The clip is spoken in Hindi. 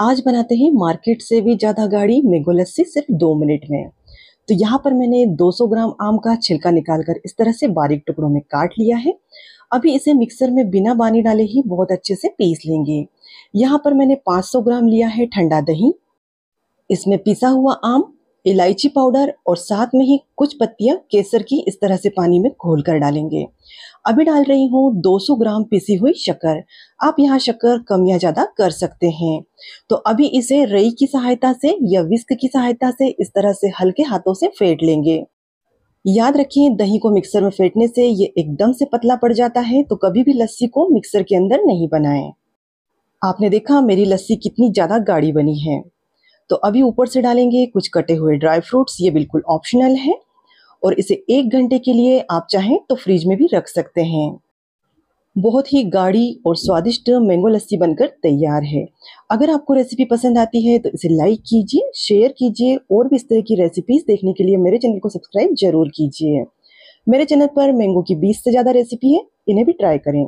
आज बनाते हैं मार्केट से भी ज़्यादा गाढ़ी मेगो लस्सी सिर्फ दो मिनट में तो यहाँ पर मैंने 200 ग्राम आम का छिलका निकालकर इस तरह से बारीक टुकड़ों में काट लिया है अभी इसे मिक्सर में बिना पानी डाले ही बहुत अच्छे से पीस लेंगे यहाँ पर मैंने 500 ग्राम लिया है ठंडा दही इसमें पिसा हुआ आम इलायची पाउडर और साथ में ही कुछ पत्तियां केसर की इस तरह से पानी में घोल कर डालेंगे अभी डाल रही हूँ 200 ग्राम पिसी हुई शक्कर आप यहाँ शक्कर कम या ज़्यादा कर सकते हैं तो अभी इसे रई की सहायता से या विस्क की सहायता से इस तरह से हल्के हाथों से फेंट लेंगे याद रखें दही को मिक्सर में फेंटने से ये एकदम से पतला पड़ जाता है तो कभी भी लस्सी को मिक्सर के अंदर नहीं बनाएं। आपने देखा मेरी लस्सी कितनी ज़्यादा गाढ़ी बनी है तो अभी ऊपर से डालेंगे कुछ कटे हुए ड्राई फ्रूट्स ये बिल्कुल ऑप्शनल है और इसे एक घंटे के लिए आप चाहें तो फ्रिज में भी रख सकते हैं बहुत ही गाढ़ी और स्वादिष्ट मैंगो लस्सी बनकर तैयार है अगर आपको रेसिपी पसंद आती है तो इसे लाइक कीजिए शेयर कीजिए और भी इस तरह की रेसिपीज़ देखने के लिए मेरे चैनल को सब्सक्राइब जरूर कीजिए मेरे चैनल पर मैंगो की 20 से ज़्यादा रेसिपी है इन्हें भी ट्राई करें